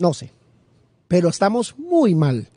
No sé. Pero estamos muy mal.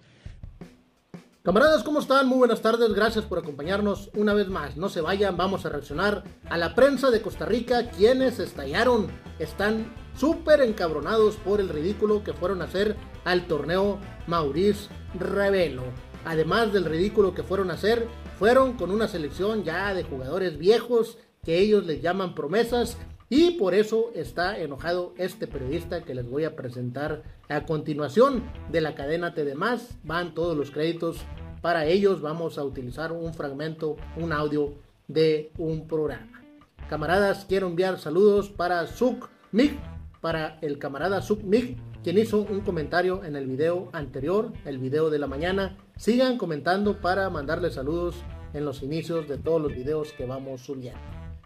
Camaradas, ¿cómo están? Muy buenas tardes, gracias por acompañarnos una vez más. No se vayan, vamos a reaccionar a la prensa de Costa Rica, quienes estallaron, están súper encabronados por el ridículo que fueron a hacer al torneo Maurice Revelo. Además del ridículo que fueron a hacer, fueron con una selección ya de jugadores viejos que ellos les llaman promesas y por eso está enojado este periodista que les voy a presentar a continuación de la cadena TDMAS. Van todos los créditos para ellos. Vamos a utilizar un fragmento, un audio de un programa. Camaradas, quiero enviar saludos para Suk Mig, para el camarada Suk Mig, quien hizo un comentario en el video anterior, el video de la mañana. Sigan comentando para mandarles saludos en los inicios de todos los videos que vamos subiendo.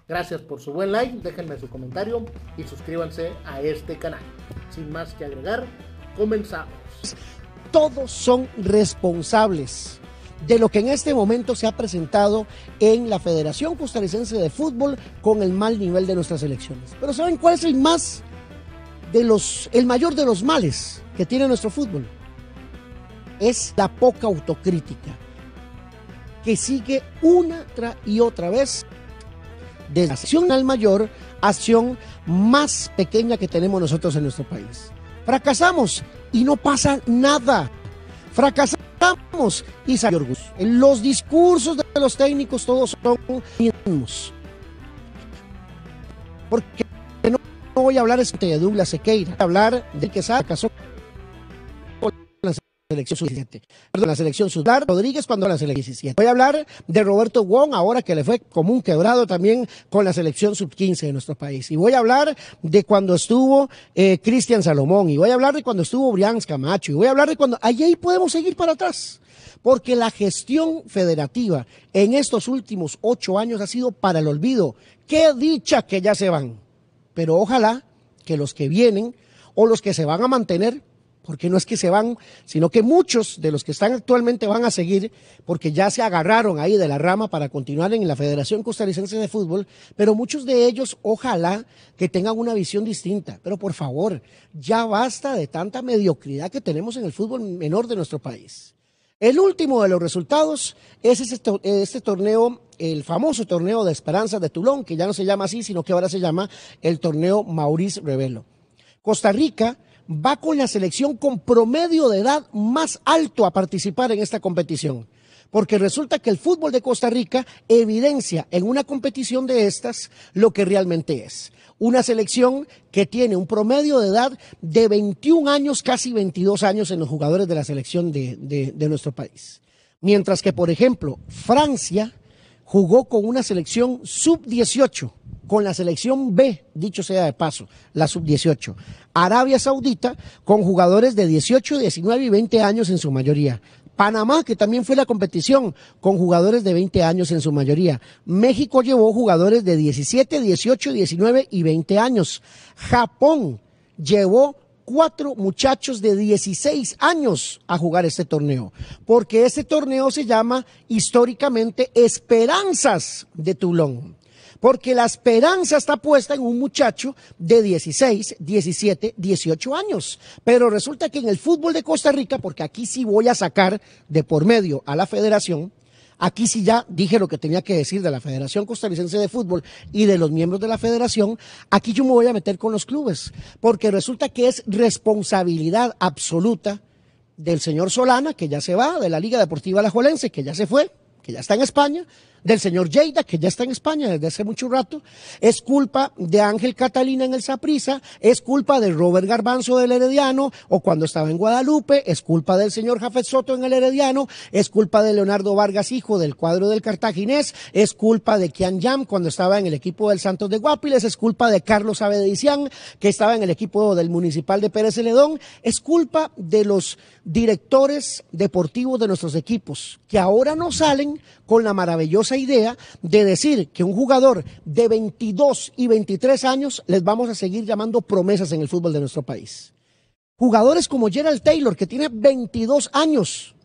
Gracias por su buen like, déjenme su comentario y suscríbanse a este canal. Sin más que agregar, comenzamos. Todos son responsables de lo que en este momento se ha presentado en la Federación Costarricense de Fútbol con el mal nivel de nuestras elecciones. Pero ¿saben cuál es el más de los el mayor de los males que tiene nuestro fútbol? Es la poca autocrítica que sigue una y otra vez desde acción al mayor, acción más pequeña que tenemos nosotros en nuestro país. Fracasamos y no pasa nada. Fracasamos y sale orgullo. Los discursos de los técnicos todos son mismos. Porque no, voy a hablar de Douglas Sequeira, voy a hablar de que saca selección sub-17. Perdón, la selección sudar Rodríguez cuando la selección 17. Voy a hablar de Roberto Wong, ahora que le fue un quebrado también con la selección sub-15 de nuestro país. Y voy a hablar de cuando estuvo eh, Cristian Salomón. Y voy a hablar de cuando estuvo Brian Camacho. Y voy a hablar de cuando... ahí podemos seguir para atrás. Porque la gestión federativa en estos últimos ocho años ha sido para el olvido. Qué dicha que ya se van. Pero ojalá que los que vienen o los que se van a mantener porque no es que se van, sino que muchos de los que están actualmente van a seguir, porque ya se agarraron ahí de la rama para continuar en la Federación Costarricense de Fútbol, pero muchos de ellos ojalá que tengan una visión distinta. Pero por favor, ya basta de tanta mediocridad que tenemos en el fútbol menor de nuestro país. El último de los resultados es este, este torneo el famoso torneo de Esperanza de Tulón, que ya no se llama así, sino que ahora se llama el torneo Maurice Revelo. Costa Rica va con la selección con promedio de edad más alto a participar en esta competición. Porque resulta que el fútbol de Costa Rica evidencia en una competición de estas lo que realmente es. Una selección que tiene un promedio de edad de 21 años, casi 22 años en los jugadores de la selección de, nuestro país. Mientras que, por ejemplo, Francia jugó con una selección sub-18, con la selección B, dicho sea de paso, la sub-18. Arabia Saudita, con jugadores de 18, 19 y 20 años en su mayoría. Panamá, que también fue la competición, con jugadores de 20 años en su mayoría. México llevó jugadores de 17, 18, 19 y 20 años. Japón llevó cuatro muchachos de 16 años a jugar este torneo, porque este torneo se llama históricamente Esperanzas de Tulón, porque la esperanza está puesta en un muchacho de 16, 17, 18 años. Pero resulta que en el fútbol de Costa Rica, porque aquí sí voy a sacar de por medio a la federación, Aquí sí ya dije lo que tenía que decir de la Federación Costarricense de Fútbol y de los miembros de la federación. Aquí yo me voy a meter con los clubes, porque resulta que es responsabilidad absoluta del señor Solana, que ya se va, de la Liga Deportiva La Jolense, que ya se fue, que ya está en España, del señor Lleida, que ya está en España desde hace mucho rato, es culpa de Ángel Catalina en el Saprisa, es culpa de Robert Garbanzo del Herediano, o cuando estaba en Guadalupe, es culpa del señor Jafet Soto en el Herediano, es culpa de Leonardo Vargas Hijo del cuadro del Cartaginés, es culpa de Kian Yam cuando estaba en el equipo del Santos de Guapiles, es culpa de Carlos Abedicián, que estaba en el equipo del Municipal de Pérez Celedón, es culpa de los directores deportivos de nuestros equipos, que ahora no salen con la maravillosa esa idea de decir que un jugador de 22 y 23 años les vamos a seguir llamando promesas en el fútbol de nuestro país. Jugadores como Gerald Taylor, que tiene 22 años,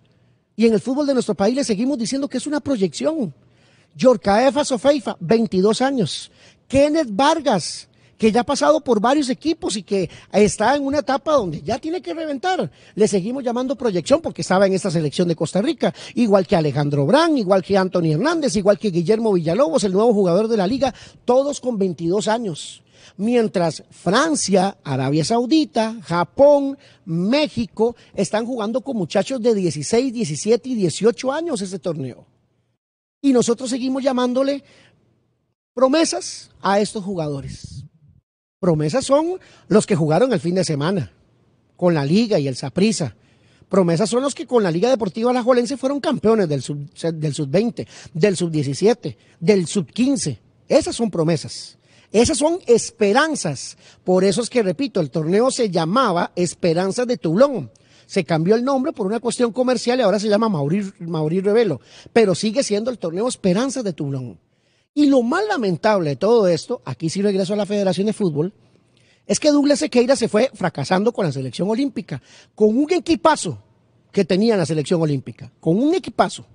y en el fútbol de nuestro país le seguimos diciendo que es una proyección. Yorkaefa Sofeifa, 22 años. Kenneth Vargas, que ya ha pasado por varios equipos y que está en una etapa donde ya tiene que reventar. Le seguimos llamando proyección porque estaba en esta selección de Costa Rica, igual que Alejandro Brán, igual que Anthony Hernández, igual que Guillermo Villalobos, el nuevo jugador de la liga, todos con 22 años mientras Francia, Arabia Saudita, Japón, México están jugando con muchachos de 16, 17 y 18 años este torneo. Y nosotros seguimos llamándole promesas a estos jugadores. Promesas son los que jugaron el fin de semana con la Liga y el Saprisa. Promesas son los que con la Liga Deportiva La fueron campeones del sub, 20, del sub 17, del sub 15. Esas son promesas. Esas son esperanzas. Por eso es que, repito, el torneo se llamaba Esperanzas de Toulon. Se cambió el nombre por una cuestión comercial y ahora se llama Mauri Revelo. Pero sigue siendo el torneo Esperanzas de Toulon. Y lo más lamentable de todo esto, aquí sí regreso a la Federación de Fútbol, es que Douglas Sequeira se fue fracasando con la selección olímpica, con un equipazo que tenía la selección olímpica, con un equipazo,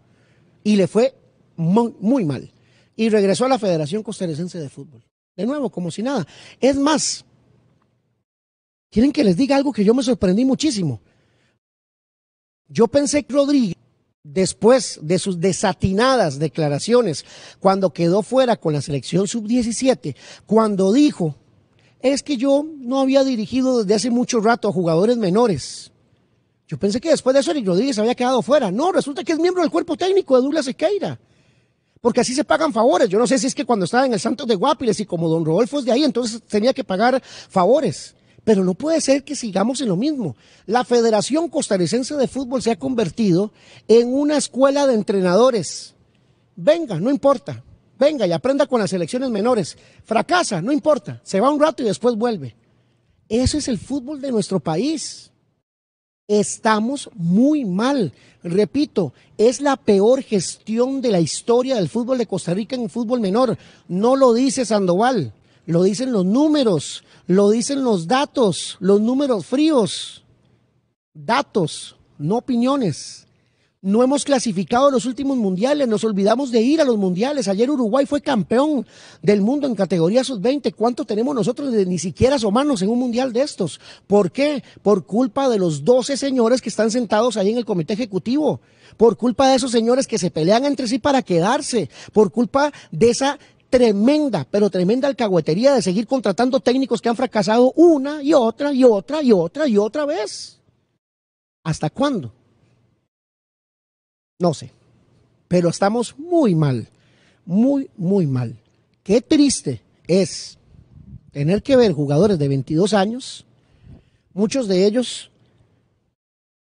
y le fue muy, muy mal. Y regresó a la Federación Costarricense de Fútbol. De nuevo, como si nada. Es más, quieren que les diga algo que yo me sorprendí muchísimo. Yo pensé que Rodríguez después de sus desatinadas declaraciones, cuando quedó fuera con la selección sub-17, cuando dijo, es que yo no había dirigido desde hace mucho rato a jugadores menores. Yo pensé que después de eso Eric Rodríguez había quedado fuera. No, resulta que es miembro del cuerpo técnico de Douglas Sequeira, Porque así se pagan favores. Yo no sé si es que cuando estaba en el Santos de Guapiles y como don Rodolfo es de ahí, entonces tenía que pagar favores pero no puede ser que sigamos en lo mismo. La Federación Costarricense de Fútbol se ha convertido en una escuela de entrenadores. Venga, no importa. Venga y aprenda con las selecciones menores. Fracasa, no importa. Se va un rato y después vuelve. Ese es el fútbol de nuestro país. Estamos muy mal. Repito, es la peor gestión de la historia del fútbol de Costa Rica en fútbol menor. No lo dice Sandoval lo dicen los números, lo dicen los datos, los números fríos, datos, no opiniones. No hemos clasificado los últimos mundiales, nos olvidamos de ir a los mundiales. Ayer Uruguay fue campeón del mundo en categoría sub-20. ¿Cuánto tenemos nosotros de ni siquiera asomarnos en un mundial de estos? ¿Por qué? Por culpa de los 12 señores que están sentados ahí en el comité ejecutivo. Por culpa de esos señores que se pelean entre sí para quedarse. Por culpa de esa tremenda, pero tremenda alcahuetería de seguir contratando técnicos que han fracasado una y otra y otra y otra y otra vez. ¿Hasta cuándo? No sé, pero estamos muy mal, muy, muy mal. Qué triste es tener que ver jugadores de 22 años, muchos de ellos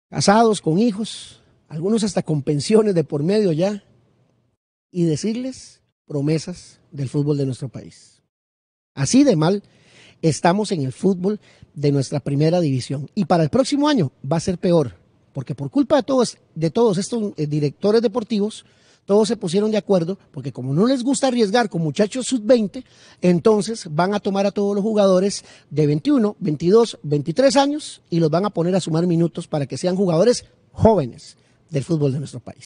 casados con hijos, algunos hasta con pensiones de por medio ya, y decirles promesas del fútbol de nuestro país. Así de mal estamos en el fútbol de nuestra primera división. Y para el próximo año va a ser peor, porque por culpa de todos, de todos estos eh, directores deportivos, todos se pusieron de acuerdo, porque como no les gusta arriesgar con muchachos sub-20, entonces van a tomar a todos los jugadores de 21, 22, 23 años y los van a poner a sumar minutos para que sean jugadores jóvenes del fútbol de nuestro país.